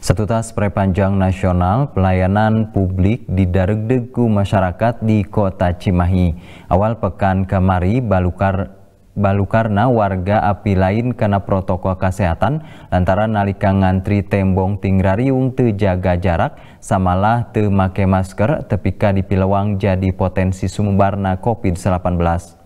Satu tas prepanjang Nasional Pelayanan Publik di Daregdegu Masyarakat di Kota Cimahi. Awal pekan kemari, Balukar Balukarna warga api lain karena protokol kesehatan lantaran nalika ngantri tembong tingrariung te jaga jarak samalah te make masker tepika dipilewang jadi potensi sumbarna COVID-19.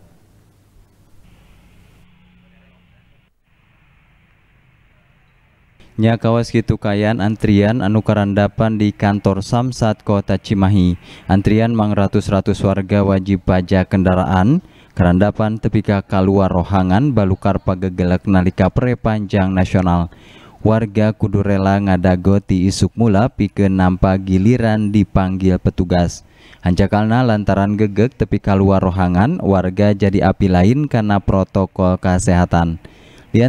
Nyakawas gitu kayan antrian anu karandapan di kantor Samsat Kota Cimahi. Antrian mang ratus-ratus warga wajib pajak kendaraan, karandapan tepika kaluar rohangan balukar pagegelek nalika prepanjang nasional. Warga kudu rela ngadago ti isuk mula pike nampa giliran dipanggil petugas. Hancakalna lantaran gegek tepi kaluar rohangan, warga jadi api lain karena protokol kesehatan.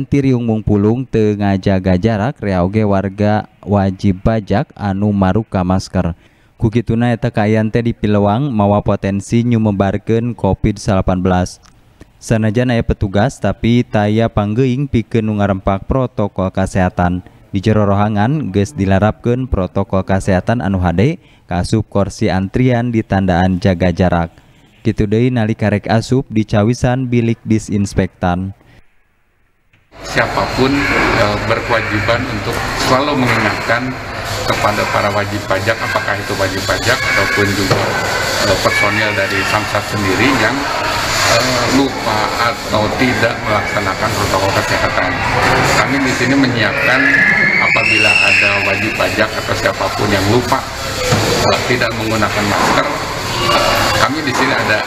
tiri umum pulung Ten jaga jarakreauuge warga wajib bajak anu Maruka masker. Kugit tunai tekaante dipilwang mawa potensi NyumembarkenCOID-18. Sanja nae petugas tapi taya pangeing pike nu ngarepak protokol kasehatan. Di jero rohangan gees dilaraapkenun protokol kasehatan Anu HD kasup korsi antrian di tandaan jaga jarak. Kitudi nalika karek asup di cawisan bilik disinspektan. siapapun e, berkewajiban untuk selalu mengingatkan kepada para wajib pajak, apakah itu wajib pajak ataupun juga e, personil dari Samsat sendiri yang e, lupa atau tidak melaksanakan protokol kesehatan. Kami di sini menyiapkan apabila ada wajib pajak atau siapapun yang lupa tidak menggunakan masker, kami di sini ada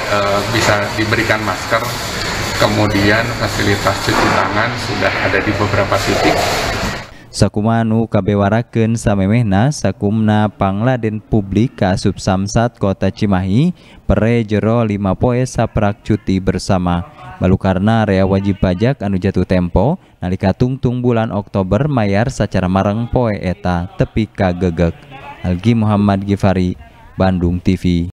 bisa diberikan masker kemudian fasilitas cuci tangan sudah ada di beberapa titik. Sakumanu Kabewaraken samemehna sakumna pangladen publik ka Subsamsat Kota Cimahi pere jero lima poe saprak cuti bersama. Balukarna rea wajib pajak anu jatuh tempo nalika tungtung bulan Oktober mayar secara mareng poe eta tepi ka gegek. Algi Muhammad Gifari, Bandung TV.